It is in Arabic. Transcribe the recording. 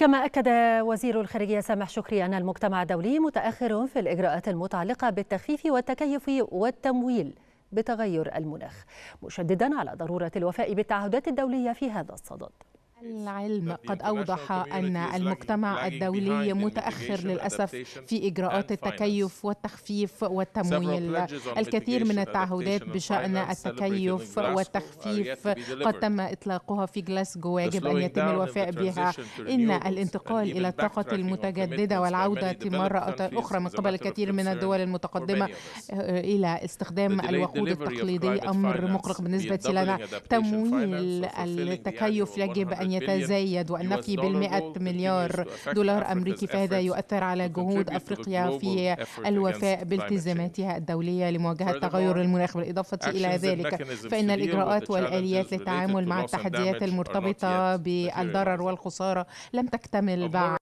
كما أكد وزير الخارجية سامح شكري أن المجتمع الدولي متأخر في الإجراءات المتعلقة بالتخفيف والتكيف والتمويل بتغير المناخ مشددا على ضرورة الوفاء بالتعهدات الدولية في هذا الصدد العلم قد أوضح أن المجتمع الدولي متأخر للأسف في إجراءات التكيف والتخفيف والتمويل الكثير من التعهدات بشأن التكيف والتخفيف قد تم إطلاقها في جلاسكو ويجب أن يتم الوفاء بها إن الانتقال إلى الطاقة المتجددة والعودة مرة أخرى من قبل الكثير من الدول المتقدمة إلى استخدام الوقود التقليدي أمر مقلق بالنسبة لنا تمويل التكيف يجب أن يتزايد والنفي بالمئة مليار دولار أمريكي فهذا يؤثر على جهود أفريقيا في الوفاء بالتزاماتها الدولية لمواجهة تغير المناخ بالإضافة إلى ذلك فإن الإجراءات والآليات للتعامل مع التحديات المرتبطة بالضرر والخسارة لم تكتمل بعد